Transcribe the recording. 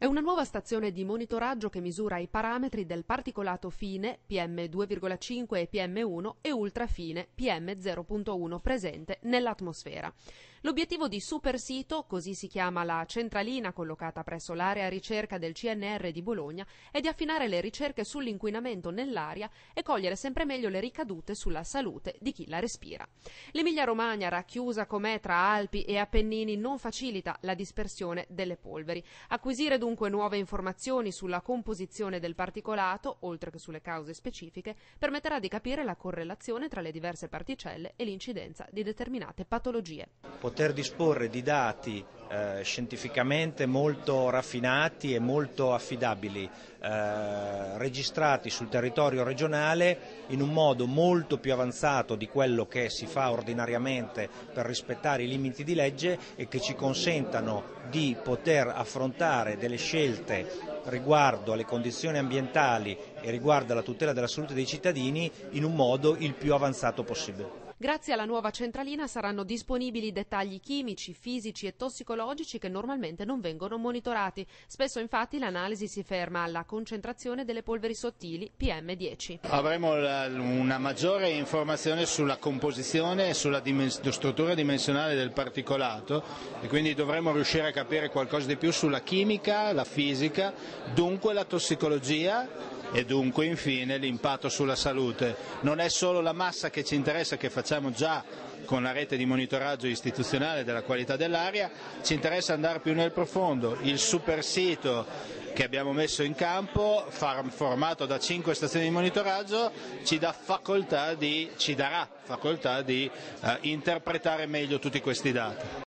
È una nuova stazione di monitoraggio che misura i parametri del particolato fine PM2,5 e PM1 e ultrafine PM0.1 presente nell'atmosfera. L'obiettivo di Supersito, così si chiama la centralina collocata presso l'area ricerca del CNR di Bologna, è di affinare le ricerche sull'inquinamento nell'aria e cogliere sempre meglio le ricadute sulla salute di chi la respira. L'Emilia Romagna, racchiusa com'è tra Alpi e Appennini, non facilita la dispersione delle polveri. Acquisire dunque nuove informazioni sulla composizione del particolato, oltre che sulle cause specifiche, permetterà di capire la correlazione tra le diverse particelle e l'incidenza di determinate patologie poter disporre di dati eh, scientificamente molto raffinati e molto affidabili, eh, registrati sul territorio regionale in un modo molto più avanzato di quello che si fa ordinariamente per rispettare i limiti di legge e che ci consentano di poter affrontare delle scelte riguardo alle condizioni ambientali e riguardo alla tutela della salute dei cittadini in un modo il più avanzato possibile. Grazie alla nuova centralina saranno disponibili dettagli chimici, fisici e tossicologici che normalmente non vengono monitorati. Spesso infatti l'analisi si ferma alla concentrazione delle polveri sottili PM10. Avremo una maggiore informazione sulla composizione e sulla dimens- struttura dimensionale del particolato e quindi dovremo riuscire a capire qualcosa di più sulla chimica, la fisica, dunque la tossicologia e dunque infine l'impatto sulla salute. Non è solo la massa che ci interessa, che facciamo già con la rete di monitoraggio istituzionale della qualità dell'aria, ci interessa andare più nel profondo. Il super sito che abbiamo messo in campo, formato da cinque stazioni di monitoraggio, ci, facoltà di, ci darà facoltà di eh, interpretare meglio tutti questi dati.